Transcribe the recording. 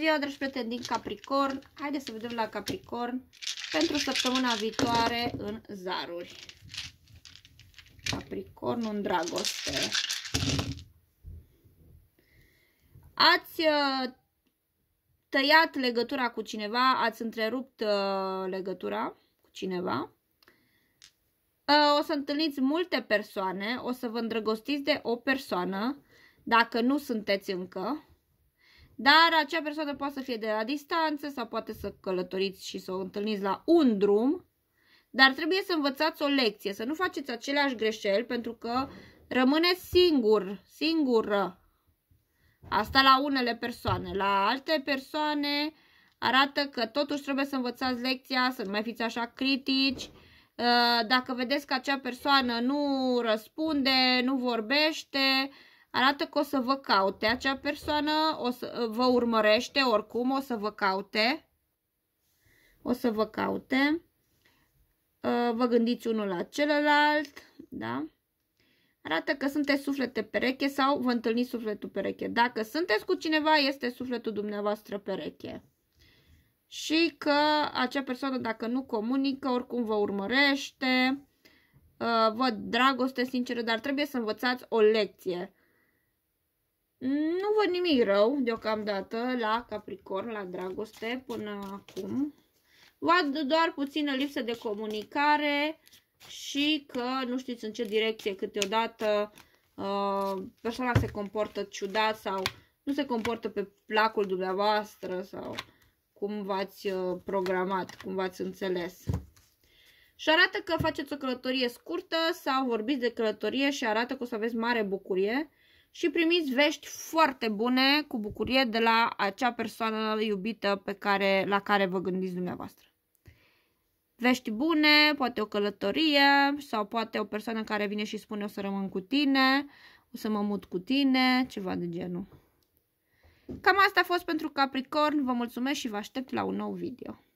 ziua, dragi prieteni din Capricorn! Haideți să vedem la Capricorn pentru săptămâna viitoare în zaruri. Capricorn în dragoste. Ați uh, tăiat legătura cu cineva, ați întrerupt uh, legătura cu cineva. Uh, o să întâlniți multe persoane, o să vă îndrăgostiți de o persoană, dacă nu sunteți încă dar acea persoană poate să fie de la distanță sau poate să călătoriți și să o întâlniți la un drum, dar trebuie să învățați o lecție, să nu faceți aceleași greșeli pentru că rămâneți singur, singură. Asta la unele persoane, la alte persoane arată că totuși trebuie să învățați lecția, să nu mai fiți așa critici. Ă, dacă vedeți că acea persoană nu răspunde, nu vorbește, arată că o să vă caute acea persoană, o să vă urmărește oricum, o să vă caute. O să vă caute. Ă, vă gândiți unul la celălalt, da? Arată că sunteți suflete pereche sau vă întâlniți sufletul pereche. Dacă sunteți cu cineva, este sufletul dumneavoastră pereche. Și că acea persoană, dacă nu comunică, oricum vă urmărește, ă, văd dragoste sinceră, dar trebuie să învățați o lecție. Mm, nu văd nimic rău deocamdată la Capricorn, la dragoste, până acum. Văd doar puțină lipsă de comunicare și că nu știți în ce direcție câteodată uh, persoana se comportă ciudat sau nu se comportă pe placul dumneavoastră sau cum v-ați uh, programat, cum v-ați înțeles. Și arată că faceți o călătorie scurtă sau vorbiți de călătorie și arată că o să aveți mare bucurie și primiți vești foarte bune cu bucurie de la acea persoană iubită pe care, la care vă gândiți dumneavoastră. Vești bune, poate o călătorie sau poate o persoană care vine și spune o să rămân cu tine, o să mă mut cu tine, ceva de genul. Cam asta a fost pentru Capricorn, vă mulțumesc și vă aștept la un nou video.